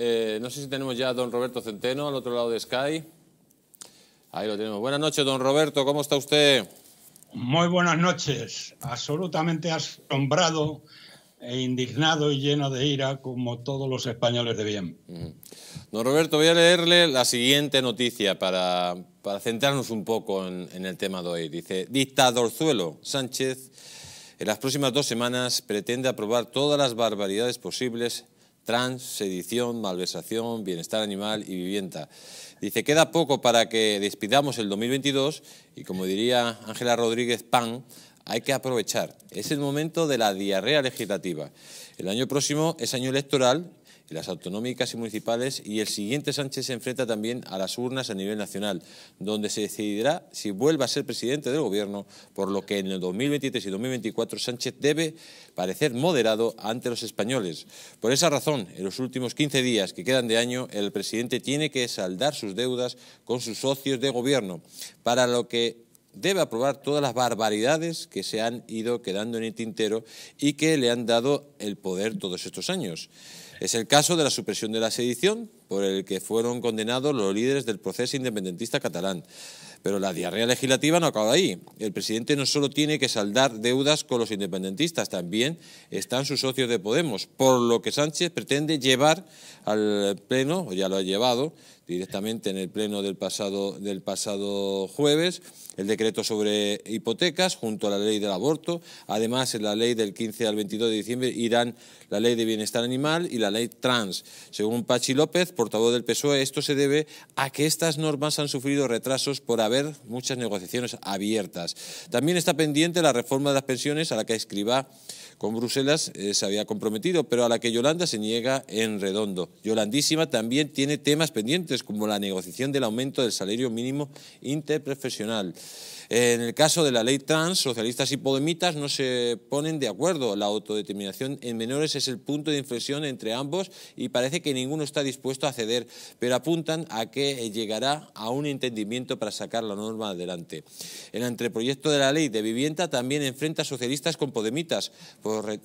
Eh, no sé si tenemos ya a don Roberto Centeno al otro lado de Sky. Ahí lo tenemos. Buenas noches, don Roberto, ¿cómo está usted? Muy buenas noches. Absolutamente asombrado e indignado y lleno de ira como todos los españoles de bien. Mm. Don Roberto, voy a leerle la siguiente noticia para, centrarnos un poco en, en, el tema de hoy. Dice, dictadorzuelo Sánchez en las próximas dos semanas pretende aprobar todas las barbaridades posibles trans, sedición, malversación, bienestar animal y vivienda. Dice, queda poco para que despidamos el 2022 y como diría Ángela Rodríguez Pan, hay que aprovechar. Es el momento de la diarrea legislativa. El año próximo es año electoral las autonómicas y municipales y el siguiente Sánchez se enfrenta también a las urnas a nivel nacional, donde se decidirá si vuelva a ser presidente del Gobierno, por lo que en el 2023 y 2024 Sánchez debe parecer moderado ante los españoles. Por esa razón, en los últimos 15 días que quedan de año, el presidente tiene que saldar sus deudas con sus socios de Gobierno, para lo que debe aprobar todas las barbaridades que se han ido quedando en el tintero y que le han dado el poder todos estos años. Es el caso de la supresión de la sedición, por el que fueron condenados los líderes del proceso independentista catalán. Pero la diarrea legislativa no acaba ahí. El presidente no solo tiene que saldar deudas con los independentistas, también están sus socios de Podemos, por lo que Sánchez pretende llevar al Pleno, o ya lo ha llevado, directamente en el pleno del pasado, del pasado jueves, el decreto sobre hipotecas junto a la ley del aborto, además en la ley del 15 al 22 de diciembre irán la ley de bienestar animal y la ley trans. Según Pachi López, portavoz del PSOE, esto se debe a que estas normas han sufrido retrasos por haber muchas negociaciones abiertas. También está pendiente la reforma de las pensiones a la que escriba con Bruselas eh, se había comprometido, pero a la que Yolanda se niega en redondo. Yolandísima también tiene temas pendientes, como la negociación del aumento del salario mínimo interprofesional. En el caso de la ley trans, socialistas y podemitas no se ponen de acuerdo. La autodeterminación en menores es el punto de inflexión entre ambos y parece que ninguno está dispuesto a ceder, pero apuntan a que llegará a un entendimiento para sacar la norma adelante. El anteproyecto de la ley de vivienda también enfrenta socialistas con podemitas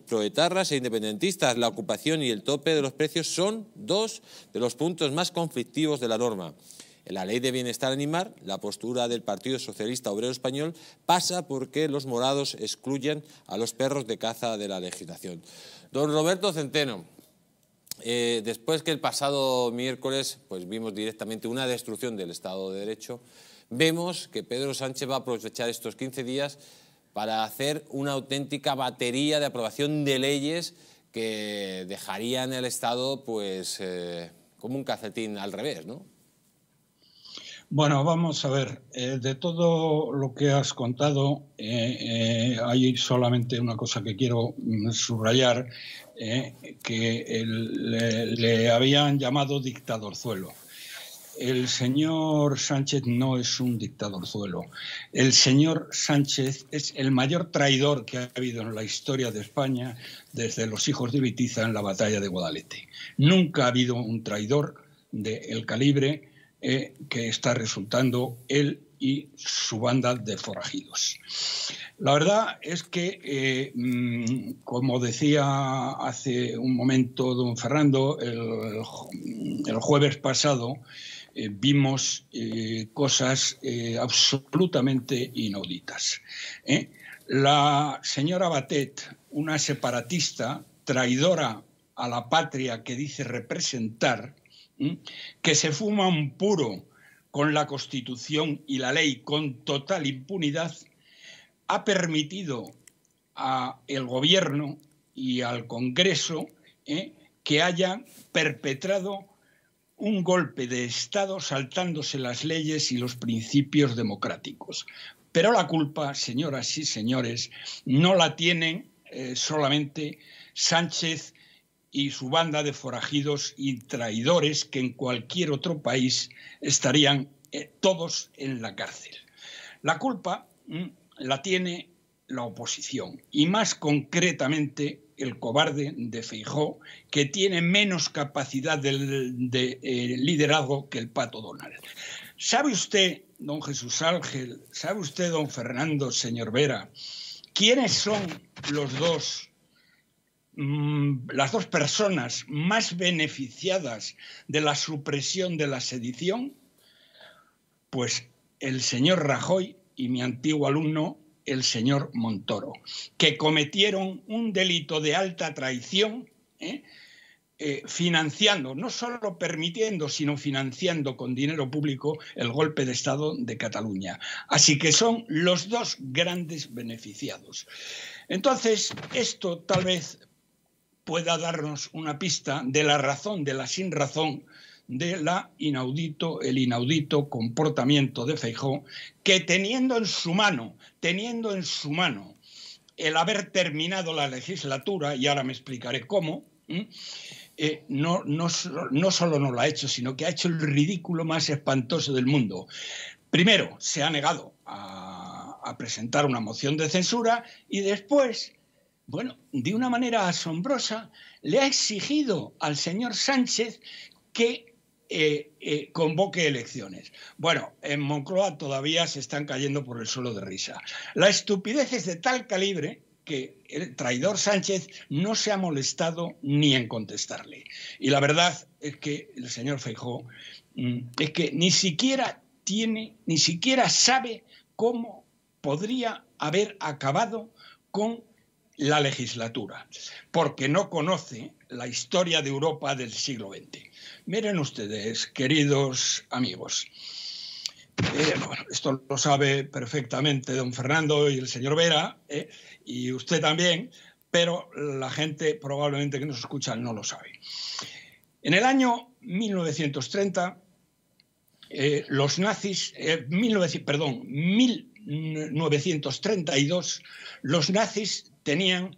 proetarras e independentistas. La ocupación y el tope de los precios son dos de los puntos más conflictivos de la norma. En la ley de bienestar animal, la postura del Partido Socialista Obrero Español pasa porque los morados excluyen a los perros de caza de la legislación. Don Roberto Centeno, eh, después que el pasado miércoles pues, vimos directamente una destrucción del Estado de Derecho, vemos que Pedro Sánchez va a aprovechar estos 15 días para hacer una auténtica batería de aprobación de leyes que dejarían el Estado pues eh, como un cacetín al revés, ¿no? Bueno, vamos a ver, eh, de todo lo que has contado, eh, hay solamente una cosa que quiero mm, subrayar, que le, le habían llamado dictadorzuelo el señor Sánchez no es un dictadorzuelo. El señor Sánchez es el mayor traidor que ha habido en la historia de España desde los hijos de Vitiza en la batalla de Guadalete. Nunca ha habido un traidor del el calibre eh, que está resultando él y su banda de forajidos. La verdad es que, eh, mm, como decía hace un momento don Fernando, el jueves pasado, eh, vimos eh, cosas eh, absolutamente inauditas. La señora Batet, una separatista, traidora a la patria que dice representar, que se fuma un puro con la Constitución y la ley con total impunidad, ha permitido al gobierno y al Congreso que hayan perpetrado un golpe de Estado saltándose las leyes y los principios democráticos. Pero la culpa, señoras y señores, no la tienen eh, solamente Sánchez y su banda de forajidos y traidores que en cualquier otro país estarían eh, todos en la cárcel. La culpa mm, la tiene la oposición y más concretamente el cobarde de Feijó, que tiene menos capacidad de, eh, liderazgo que el pato Donald. ¿Sabe usted, don Jesús Ángel, sabe usted, don Fernando, señor Vera, quiénes son los dos, mm, las dos personas más beneficiadas de la supresión de la sedición? Pues el señor Rajoy y mi antiguo alumno el señor Montoro, que cometieron un delito de alta traición, ¿eh? Eh, financiando, no solo permitiendo, sino financiando con dinero público el golpe de Estado de Cataluña. Así que son los dos grandes beneficiados. Entonces, esto tal vez pueda darnos una pista de la razón, de la sin razón de la inaudito, el inaudito comportamiento de Feijó, que teniendo en su mano, teniendo en su mano el haber terminado la legislatura, y ahora me explicaré cómo, eh, no, no, solo no lo ha hecho, sino que ha hecho el ridículo más espantoso del mundo. Primero, se ha negado a presentar una moción de censura y después bueno, de una manera asombrosa, le ha exigido al señor Sánchez que eh, eh, convoque elecciones. Bueno, en Moncloa todavía se están cayendo por el suelo de risa. La estupidez es de tal calibre que el traidor Sánchez no se ha molestado ni en contestarle. Y la verdad es que el señor Feijó mm, es que ni siquiera tiene, ni siquiera sabe cómo podría haber acabado con la legislatura, porque no conoce la historia de Europa del siglo XX. Miren ustedes, queridos amigos, eh, esto lo sabe perfectamente don Fernando y el señor Vera, eh, y usted también, pero la gente probablemente que nos escucha no lo sabe. En el año 1930, eh, los nazis, perdón, 1932, los nazis tenían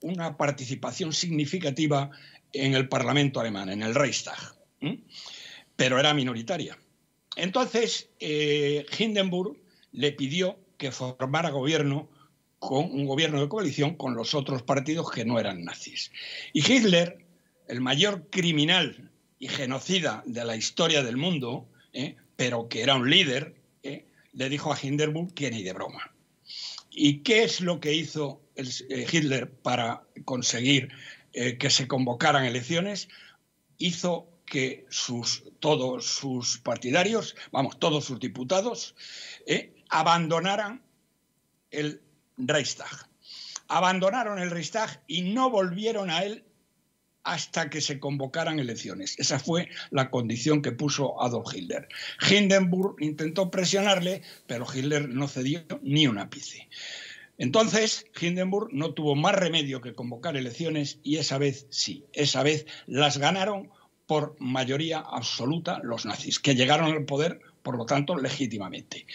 una participación significativa en el Parlamento alemán, en el Reichstag pero era minoritaria. Entonces, eh, Hindenburg le pidió que formara gobierno con un gobierno de coalición con los otros partidos que no eran nazis. Y Hitler, el mayor criminal y genocida de la historia del mundo, ¿eh? pero que era un líder, ¿eh? le dijo a Hindenburg que ni de broma. ¿Y qué es lo que hizo Hitler para conseguir que se convocaran elecciones? Hizo que sus, todos sus partidarios, vamos, todos sus diputados, eh, abandonaran el Reichstag. Abandonaron el Reichstag y no volvieron a él hasta que se convocaran elecciones. Esa fue la condición que puso Adolf Hitler. Hindenburg intentó presionarle, pero Hitler no cedió ni un ápice. Entonces, Hindenburg no tuvo más remedio que convocar elecciones y esa vez sí, esa vez las ganaron por mayoría absoluta los nazis, que llegaron al poder, por lo tanto, legítimamente.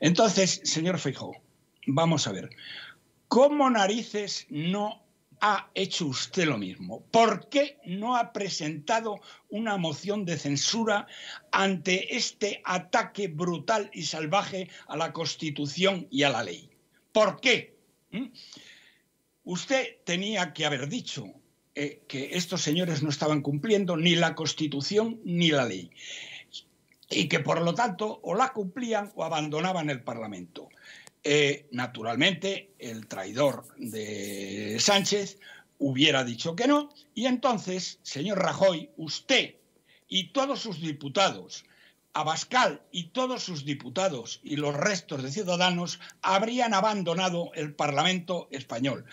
Entonces, señor Feijóo, vamos a ver, ¿cómo narices no ha hecho usted lo mismo? ¿Por qué no ha presentado una moción de censura ante este ataque brutal y salvaje a la Constitución y a la ley? ¿Por qué? ¿Mm? Usted tenía que haber dicho eh, que estos señores no estaban cumpliendo ni la Constitución ni la ley y que por lo tanto o la cumplían o abandonaban el Parlamento. Eh, naturalmente, el traidor de Sánchez hubiera dicho que no y entonces, señor Rajoy, usted y todos sus diputados, Abascal y todos sus diputados y los restos de ciudadanos habrían abandonado el Parlamento español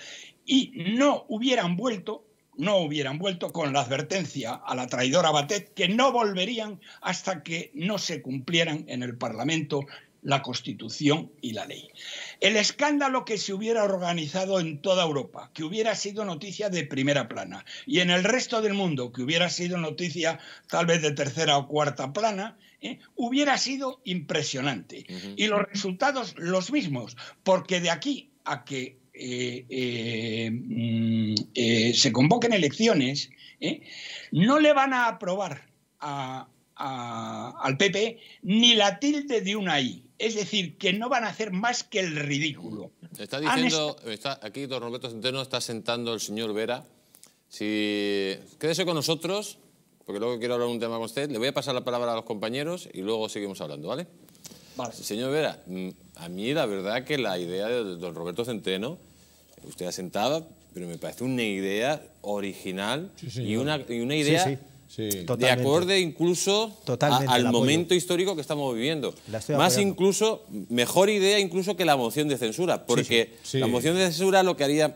y no hubieran vuelto no hubieran vuelto con la advertencia a la traidora Batet que no volverían hasta que no se cumplieran en el Parlamento la Constitución y la ley. El escándalo que se hubiera organizado en toda Europa, que hubiera sido noticia de primera plana, y en el resto del mundo, que hubiera sido noticia tal vez de tercera o cuarta plana, ¿eh? hubiera sido impresionante. Y los resultados los mismos, porque de aquí a que eh, eh, mm, eh, se convoquen elecciones, no le van a aprobar al PP ni la tilde de una I. Es decir, que no van a hacer más que el ridículo. Está diciendo, está, aquí don Roberto Centeno está sentando el señor Vera. Si quédese con nosotros, porque luego quiero hablar un tema con usted, le voy a pasar la palabra a los compañeros y luego seguimos hablando, ¿vale? Vale. Señor Vera, mm, a mí la verdad que la idea de don Roberto Centeno, usted ha asentaba, pero me parece una idea original y, una, idea... de acorde incluso al momento histórico que estamos viviendo. Más incluso, mejor idea incluso que la moción de censura, porque la moción de censura lo que haría,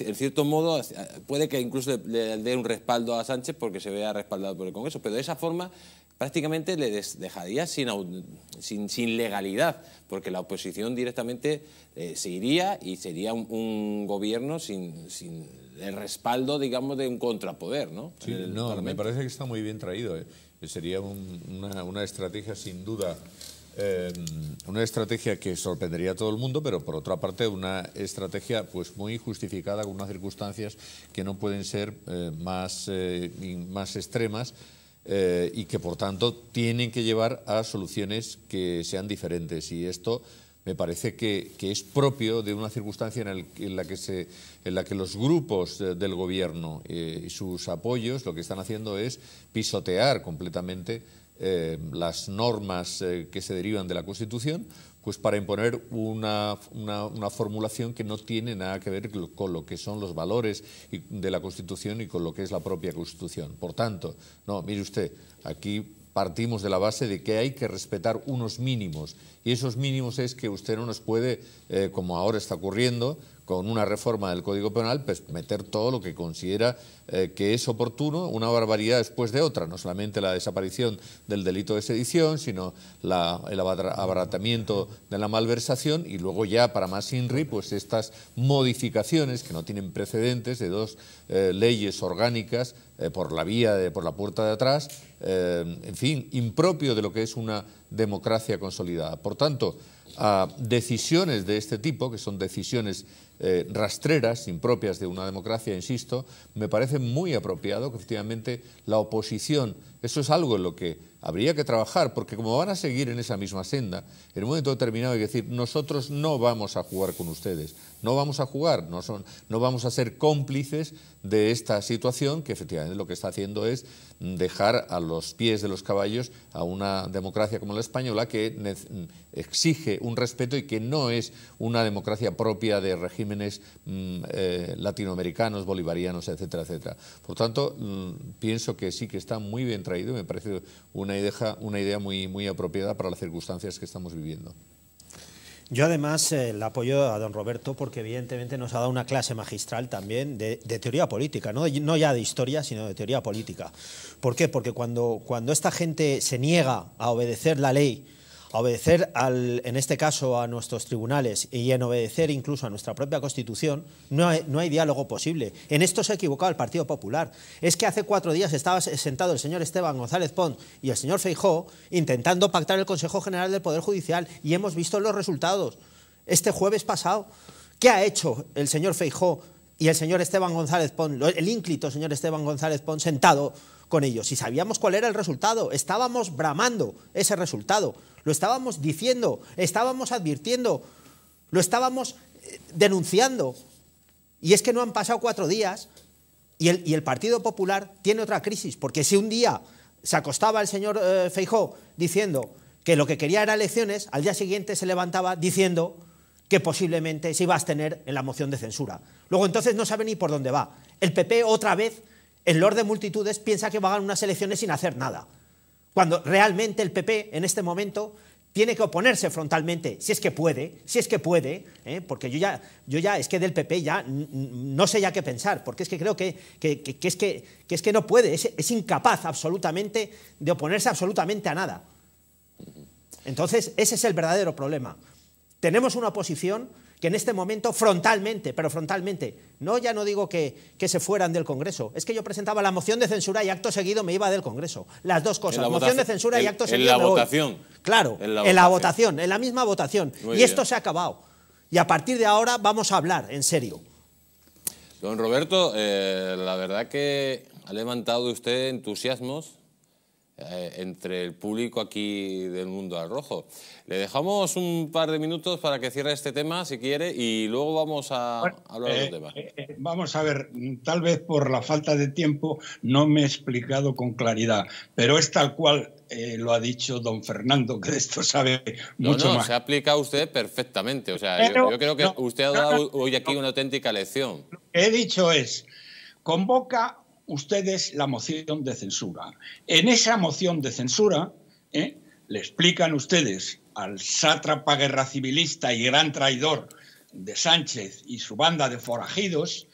en cierto modo, puede que incluso le, le dé un respaldo a Sánchez porque se vea respaldado por el Congreso, pero de esa forma prácticamente le dejaría sin, sin, legalidad, porque la oposición directamente eh, se iría y sería un, gobierno sin, el respaldo, digamos, de un contrapoder, ¿no? no, me parece que está muy bien traído. ¿eh? Sería una, estrategia sin duda... Em, una estrategia que sorprendería a todo el mundo, pero por otra parte una estrategia pues muy justificada con unas circunstancias que no pueden ser eh, más, más extremas eh, y que por tanto tienen que llevar a soluciones que sean diferentes. Y esto me parece que, es propio de una circunstancia en, la, que en la que los grupos eh, del gobierno eh, y sus apoyos lo que están haciendo es pisotear completamente las normas que se derivan de la Constitución pues para imponer una, formulación que no tiene nada que ver con lo que son los valores de la Constitución y con lo que es la propia Constitución. Por tanto, no, mire usted, aquí partimos de la base de que hay que respetar unos mínimos y esos mínimos es que usted no nos puede, eh, como ahora está ocurriendo, con una reforma del Código Penal, pues meter todo lo que considera eh, que es oportuno, una barbaridad después de otra, no solamente la desaparición del delito de sedición, sino el abaratamiento de la malversación y luego ya para más INRI, pues estas modificaciones que no tienen precedentes de dos eh, leyes orgánicas por la vía, de, por la puerta de atrás, en fin, impropio de lo que es una democracia consolidada. Por tanto, a ah, decisiones de este tipo, que son decisiones eh, rastreras, impropias de una democracia, insisto, me parece muy apropiado que efectivamente la oposición, eso es algo en lo que habría que trabajar, porque como van a seguir en esa misma senda, en un momento determinado hay que decir, nosotros no vamos a jugar con ustedes, no vamos a jugar, no, son, no vamos a ser cómplices de esta situación que efectivamente lo que está haciendo es dejar a los pies de los caballos a una democracia como la española que exige un respeto y que no es una democracia propia de régimen Mm, eh, latinoamericanos, bolivarianos, etcétera, etcétera. Por tanto, mm, pienso que sí que está muy bien traído y me parece una idea, una idea muy, muy apropiada para las circunstancias que estamos viviendo. Yo además eh, le apoyo a don Roberto porque evidentemente nos ha dado una clase magistral también de, teoría política, ¿no? ya de historia, sino de teoría política. ¿Por qué? Porque cuando, cuando esta gente se niega a obedecer la ley, obedecer, en este caso, a nuestros tribunales y en obedecer incluso a nuestra propia Constitución, no hay, no hay diálogo posible. En esto se ha equivocado el Partido Popular. Es que hace cuatro días estaba sentado el señor Esteban González Pons y el señor Feijó intentando pactar el Consejo General del Poder Judicial y hemos visto los resultados. Este jueves pasado, ¿qué ha hecho el señor Feijó y el señor Esteban González Pons, el ínclito señor Esteban González Pons, sentado con ellos y sabíamos cuál era el resultado. Estábamos bramando ese resultado, lo estábamos diciendo, estábamos advirtiendo, lo estábamos eh, denunciando. Y es que no han pasado cuatro días y el, el Partido Popular tiene otra crisis, porque si un día se acostaba el señor eh, Feijó diciendo que lo que quería era elecciones, al día siguiente se levantaba diciendo que posiblemente se iba a abstener en la moción de censura. Luego entonces no sabe ni por dónde va. El PP otra vez el Lord de Multitudes piensa que va a ganar unas elecciones sin hacer nada, cuando realmente el PP en este momento tiene que oponerse frontalmente, si es que puede, si es que puede, ¿eh? porque yo ya, yo ya, es que del PP ya no sé ya qué pensar, porque es que creo que, es, que, es que no puede, es, es, incapaz absolutamente de oponerse absolutamente a nada. Entonces, ese es el verdadero problema. Tenemos una oposición que en este momento frontalmente, pero frontalmente, no ya no digo que, se fueran del Congreso, es que yo presentaba la moción de censura y acto seguido me iba del Congreso. Las dos cosas, moción de censura y acto seguido. En la votación. Claro, en la, votación. en la misma votación. y esto se ha acabado. Y a partir de ahora vamos a hablar, en serio. Don Roberto, eh, la verdad que ha levantado usted entusiasmos eh, entre el público aquí del mundo al rojo. Le dejamos un par de minutos para que cierre este tema, si quiere, y luego vamos a hablar de eh, tema. Eh, vamos a ver, tal vez por la falta de tiempo no me he explicado con claridad, pero es tal cual lo ha dicho don Fernando, que de esto sabe mucho no, Se ha aplicado usted perfectamente. O sea, yo, creo que usted ha dado hoy aquí una auténtica lección. Lo que he dicho es, convoca ustedes la moción de censura. En esa moción de censura ¿eh? le explican ustedes al sátrapa guerra civilista y gran traidor de Sánchez y su banda de forajidos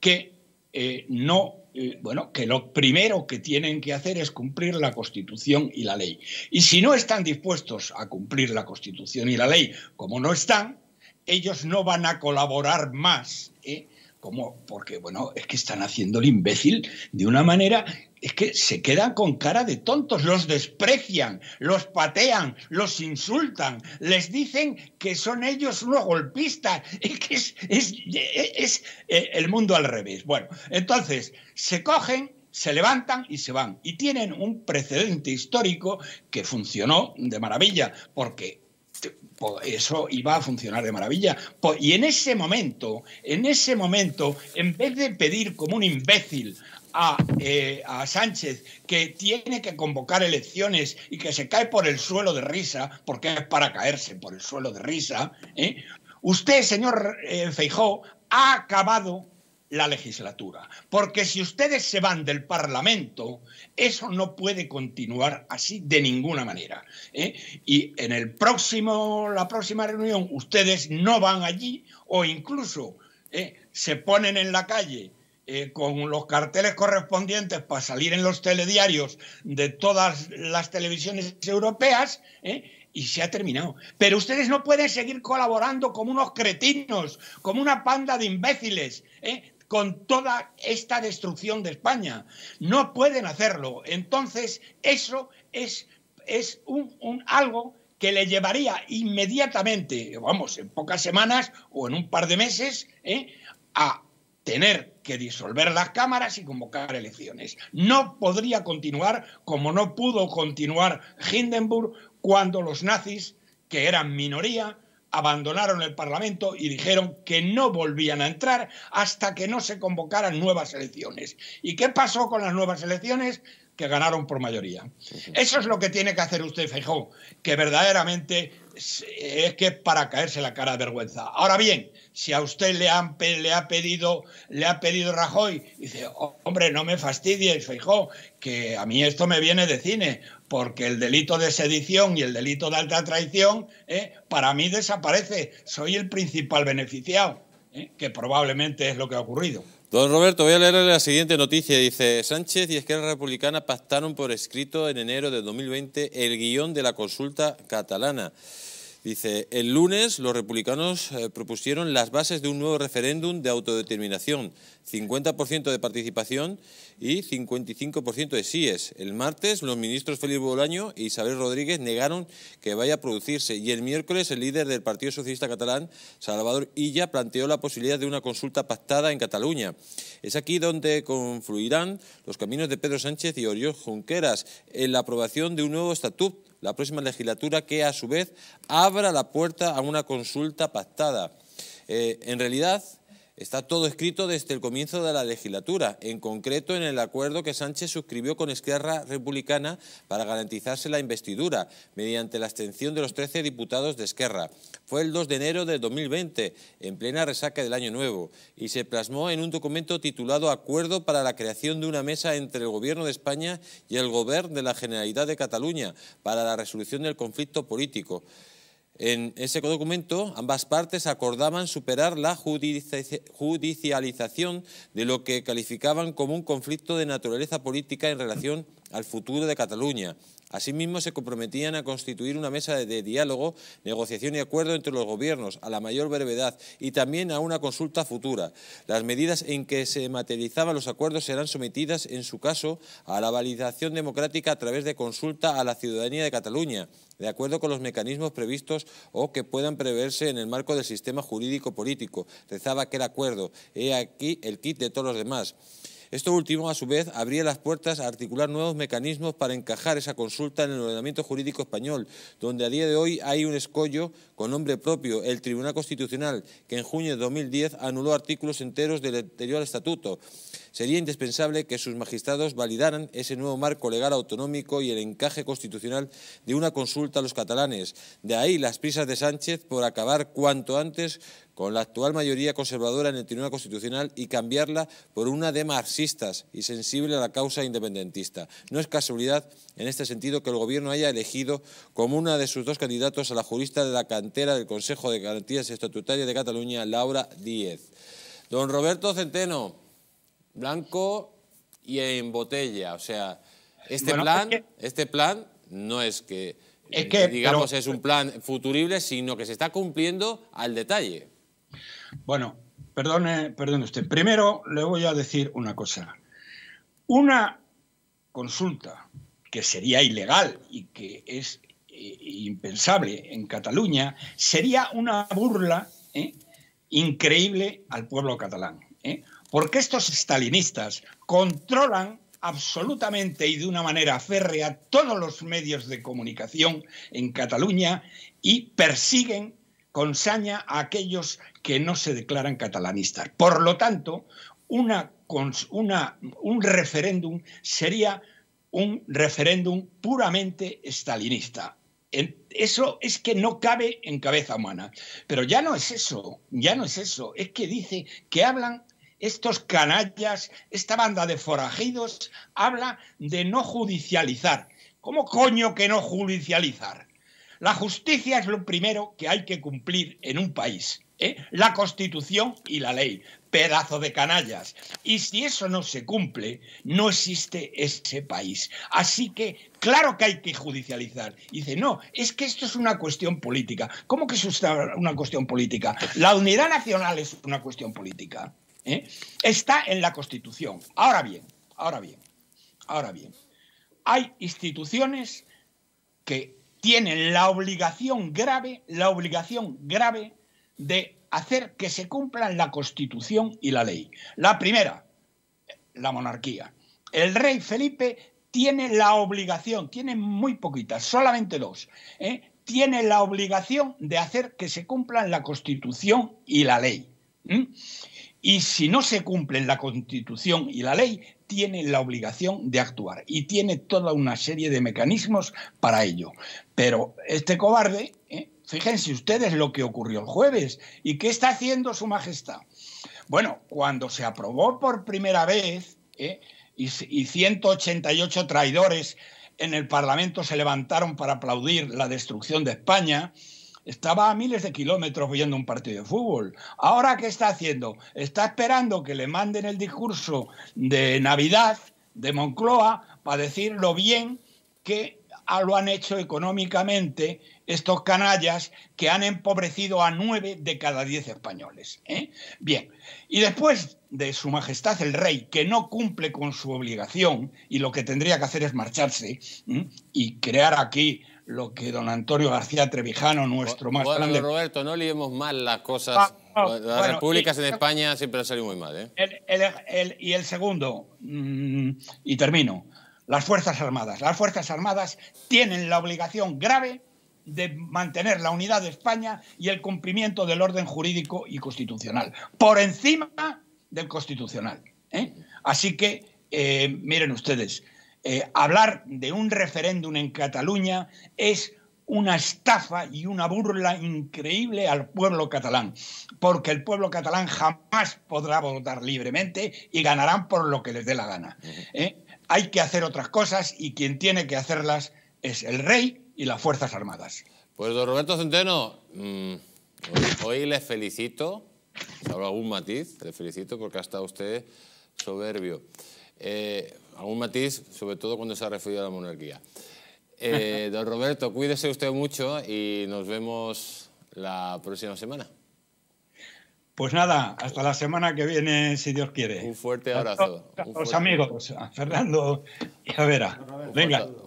que eh, no eh, bueno que lo primero que tienen que hacer es cumplir la Constitución y la ley y si no están dispuestos a cumplir la Constitución y la ley como no están ellos no van a colaborar más ¿Cómo? Porque, bueno, es que están haciendo el imbécil de una manera, es que se quedan con cara de tontos, los desprecian, los patean, los insultan, les dicen que son ellos unos golpistas, es que es, es el mundo al revés. Bueno, entonces se cogen se levantan y se van. Y tienen un precedente histórico que funcionó de maravilla, porque pues, eso iba a funcionar de maravilla. Pues, y en ese momento, en ese momento, en vez de pedir como un imbécil a, eh, a, Sánchez que tiene que convocar elecciones y que se cae por el suelo de risa, porque es para caerse por el suelo de risa, ¿eh? usted, señor eh, Feijó, ha acabado la legislatura. Porque si ustedes se van del Parlamento, eso no puede continuar así de ninguna manera. ¿eh? Y en el próximo, la próxima reunión ustedes no van allí o incluso ¿eh? se ponen en la calle. ¿eh? con los carteles correspondientes para salir en los telediarios de todas las televisiones europeas, y se ha terminado. Pero ustedes no pueden seguir colaborando como unos cretinos, como una panda de imbéciles, con toda esta destrucción de España. No pueden hacerlo. Entonces, eso es, un, algo que le llevaría inmediatamente, vamos, en pocas semanas o en un par de meses, ¿eh? a tener que disolver las cámaras y convocar elecciones. No podría continuar como no pudo continuar Hindenburg cuando los nazis, que eran minoría, abandonaron el Parlamento y dijeron que no volvían a entrar hasta que no se convocaran nuevas elecciones. ¿Y qué pasó con las nuevas elecciones? Que ganaron por mayoría. Eso es lo que tiene que hacer usted, Feijóo, que verdaderamente es que para caerse la cara de vergüenza. Ahora bien, si a usted le, le, ha pedido, le ha pedido Rajoy, dice, hombre, no me fastidies, Feijó, que a mí esto me viene de cine, porque el delito de sedición y el delito de alta traición, eh, para mí desaparece, soy el principal beneficiado, eh, que probablemente es lo que ha ocurrido. Don Roberto, voy a leer la siguiente noticia. Dice, Sánchez y Esquerra Republicana pactaron por escrito en enero de 2020 el guión de la consulta catalana. Dice, el lunes los republicanos eh, propusieron las bases de un nuevo referéndum de autodeterminación, 50% de participación y 55% de síes. El martes los ministros Felipe Bolaño y e Isabel Rodríguez negaron que vaya a producirse y el miércoles el líder del Partido Socialista Catalán, Salvador Illa, planteó la posibilidad de una consulta pactada en Cataluña. Es aquí donde confluirán los caminos de Pedro Sánchez y Oriol Junqueras en la aprobación de un nuevo estatuto la próxima legislatura que a su vez abra la puerta a una consulta pactada. Eh, en realidad, Está todo escrito desde el comienzo de la legislatura, en concreto en el acuerdo que Sánchez suscribió con Esquerra Republicana para garantizarse la investidura, mediante la abstención de los 13 diputados de Esquerra. Fue el 2 de enero de 2020, en plena resaca del Año Nuevo, y se plasmó en un documento titulado Acuerdo para la creación de una mesa entre el Gobierno de España y el Gobierno de la Generalidad de Cataluña para la resolución del conflicto político. En ese documento, ambas partes acordaban superar la judicialización de lo que calificaban como un conflicto de naturaleza política en relación al futuro de Cataluña. Asimismo, se comprometían a constituir una mesa de diálogo, negociación y acuerdo entre los gobiernos a la mayor brevedad y también a una consulta futura. Las medidas en que se materializaban los acuerdos serán sometidas, en su caso, a la validación democrática a través de consulta a la ciudadanía de Cataluña de acuerdo con los mecanismos previstos o que puedan preverse en el marco del sistema jurídico político. Rezaba aquel acuerdo. He aquí el kit de todos los demás. Esto último, a su vez, abría las puertas a articular nuevos mecanismos para encajar esa consulta en el ordenamiento jurídico español, donde a día de hoy hay un escollo con nombre propio, el Tribunal Constitucional, que en junio de 2010 anuló artículos enteros del anterior estatuto sería indispensable que sus magistrados validaran ese nuevo marco legal autonómico y el encaje constitucional de una consulta a los catalanes. De ahí las prisas de Sánchez por acabar cuanto antes con la actual mayoría conservadora en el Tribunal Constitucional y cambiarla por una de marxistas y sensible a la causa independentista. No es casualidad en este sentido que el Gobierno haya elegido como una de sus dos candidatos a la jurista de la cantera del Consejo de Garantías Estatutarias de Cataluña, Laura Díez. Don Roberto Centeno blanco y en botella. O sea, este, plan, este plan no es que, eh, digamos, es un plan futurible, sino que se está cumpliendo al detalle. Bueno, perdone, perdone usted. Primero le voy a decir una cosa. Una consulta que sería ilegal y que es eh, impensable en Cataluña, sería una burla eh, increíble al pueblo catalán. ¿eh? porque estos stalinistas controlan absolutamente y de una manera férrea todos los medios de comunicación en Cataluña y persiguen con saña a aquellos que no se declaran catalanistas. Por lo tanto, un referéndum sería un referéndum puramente stalinista. Eso es que no cabe en cabeza humana. Pero ya no es eso, ya no es eso. Es que dice que hablan estos canallas, esta banda de forajidos, habla de no judicializar. ¿Cómo coño que no judicializar? La justicia es lo primero que hay que cumplir en un país. ¿eh? La constitución y la ley. Pedazo de canallas. Y si eso no se cumple, no existe ese país. Así que, claro que hay que judicializar. dice, no, es que esto es una cuestión política. ¿Cómo que es una cuestión política? La unidad nacional es una cuestión política. ¿eh? está en la Constitución. Ahora bien, ahora bien, ahora bien, hay instituciones que tienen la obligación grave, la obligación grave de hacer que se cumplan la Constitución y la ley. La primera, la monarquía. El rey Felipe tiene la obligación, tiene muy poquitas, solamente dos, ¿eh? tiene la obligación de hacer que se cumplan la Constitución y la ley. Y si no se cumplen la Constitución y la ley, tiene la obligación de actuar y tiene toda una serie de mecanismos para ello. Pero este cobarde, ¿eh? fíjense ustedes lo que ocurrió el jueves y qué está haciendo su majestad. Bueno, cuando se aprobó por primera vez ¿eh? y, y 188 traidores en el Parlamento se levantaron para aplaudir la destrucción de España, estaba a miles de kilómetros viendo un partido de fútbol. Ahora, ¿qué está haciendo? Está esperando que le manden el discurso de Navidad de Moncloa para decir lo bien que lo han hecho económicamente estos canallas que han empobrecido a nueve de cada diez españoles. ¿eh? Bien, y después de Su Majestad el Rey, que no cumple con su obligación y lo que tendría que hacer es marcharse y crear aquí lo que don Antonio García Trevijano, nuestro más grande... Roberto, no liemos mal las cosas. Ah, las repúblicas en España siempre han salido muy mal. ¿eh? y el segundo, mm, y termino, las Fuerzas Armadas. Las Fuerzas Armadas tienen la obligación grave de mantener la unidad de España y el cumplimiento del orden jurídico y constitucional, por encima del constitucional. ¿eh? Así que, eh, miren ustedes, eh, hablar de un referéndum en Cataluña es una estafa y una burla increíble al pueblo catalán, porque el pueblo catalán jamás podrá votar libremente y ganarán por lo que les dé la gana. ¿eh? Hay que hacer otras cosas y quien tiene que hacerlas es el rey y las Fuerzas Armadas. Pues don Roberto Centeno, mm, hoy, les felicito, hablo algún matiz, le felicito porque ha estado usted soberbio. Eh, algún matiz, sobre todo cuando se ha referido a la monarquía. Eh, don Roberto, cuídese usted mucho y nos vemos la próxima semana. Pues nada, hasta la semana que viene, si Dios quiere. Un fuerte abrazo. A amigos, Fernando y a Vera. Venga.